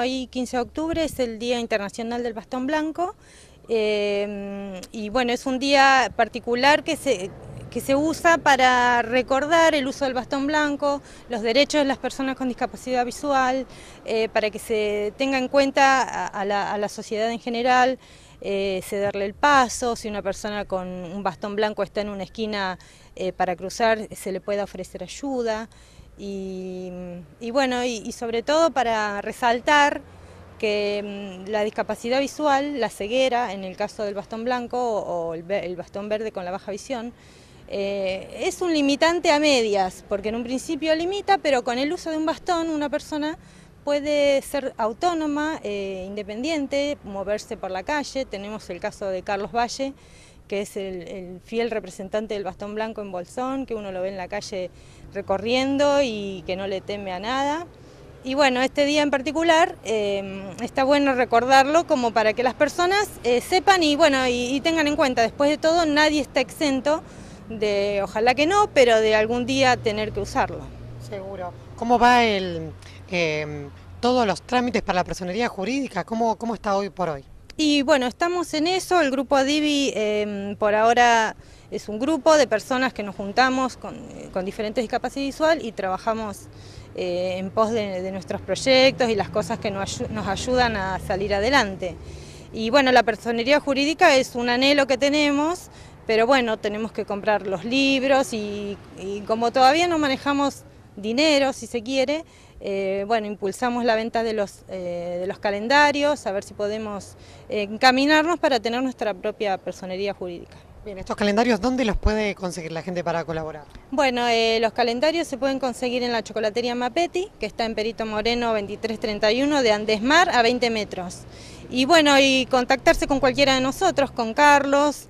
Hoy 15 de octubre es el Día Internacional del Bastón Blanco eh, y bueno, es un día particular que se, que se usa para recordar el uso del bastón blanco, los derechos de las personas con discapacidad visual, eh, para que se tenga en cuenta a, la, sociedad en general, cederle eh, el paso, si una persona con un bastón blanco está en una esquina para cruzar, se le pueda ofrecer ayuda. Y, bueno, y, sobre todo para resaltar que mm, la discapacidad visual, la ceguera, en el caso del bastón blanco o, el, bastón verde con la baja visión, eh, es un limitante a medias, porque en un principio limita, pero con el uso de un bastón una persona puede ser autónoma, eh, independiente, moverse por la calle. Tenemos el caso de Carlos Valle, que es el, fiel representante del bastón blanco en Bolsón, que uno lo ve en la calle recorriendo y que no le teme a nada. Y bueno, este día en particular eh, está bueno recordarlo como para que las personas eh, sepan y bueno, y, tengan en cuenta, después de todo nadie está exento de, ojalá que no, pero de algún día tener que usarlo. Seguro. ¿Cómo va el, eh, todos los trámites para la personería jurídica? ¿Cómo, ¿Cómo está hoy por hoy? Y bueno, estamos en eso, el grupo Divi em, por ahora es un grupo de personas que nos juntamos con, diferentes discapacidad visual y trabajamos eh, en pos de, nuestros proyectos y las cosas que nos, ayudan a salir adelante. Y bueno, la personería jurídica es un anhelo que tenemos, pero bueno, tenemos que comprar los libros y como todavía no manejamos dinero, si se quiere. Eh, bueno, impulsamos la venta de los, eh, de los calendarios, a ver si podemos eh, encaminarnos para tener nuestra propia personería jurídica. Bien, ¿estos calendarios dónde los puede conseguir la gente para colaborar? Bueno, los calendarios se pueden conseguir en la chocolatería Mapeti... que está en Perito Moreno 2331 de Andesmar a 20 metros. Y bueno, y contactarse con cualquiera de nosotros, con Carlos,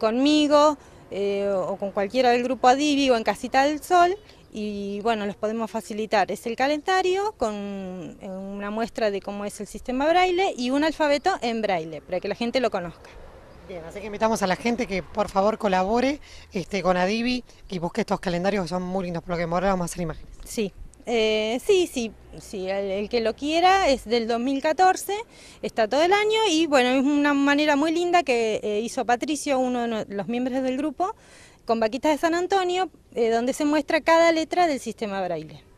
conmigo o con cualquiera del grupo Adivi o en Casita del Sol y bueno, los podemos facilitar. Es el calendario con eh, una muestra de cómo es el sistema braille y un alfabeto en braille para que la gente lo conozca. Bien, así que invitamos a la gente que por favor colabore este, con Adibi y busque estos calendarios que son muy lindos, por lo que ahora vamos a hacer imágenes. Sí. Eh, sí, sí, sí, el, que lo quiera es del 2014, está todo el año y bueno, es una manera muy linda que eh, hizo Patricio, uno de los miembros del grupo, con Vaquitas de San Antonio, eh, donde se muestra cada letra del sistema braille.